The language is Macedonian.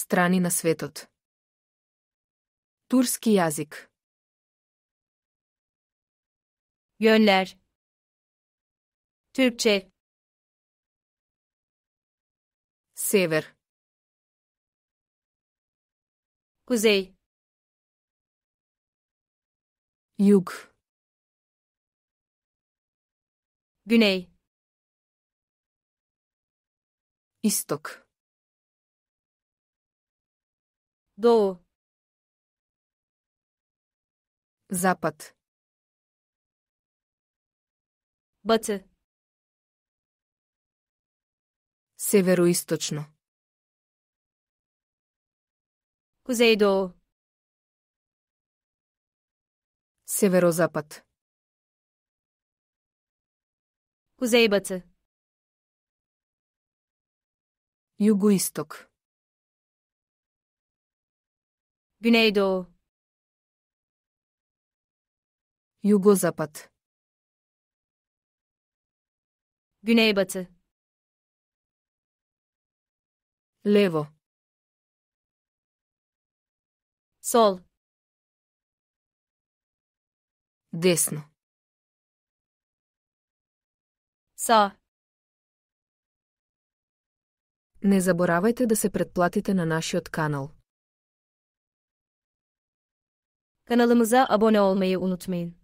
страни на светот. Турски јазик. Göller. Турче. Север. Kuzey. Југ. Güney. Исток. долу запад бате североисточно кузеј долу северозапад кузеј бате југоисток Güneydoğu Yugozapat Güneybatı Levo Sol Desno Са Не заборавајте да се предплатите на нашиот канал. Kanalımıza abone olmayı unutmayın.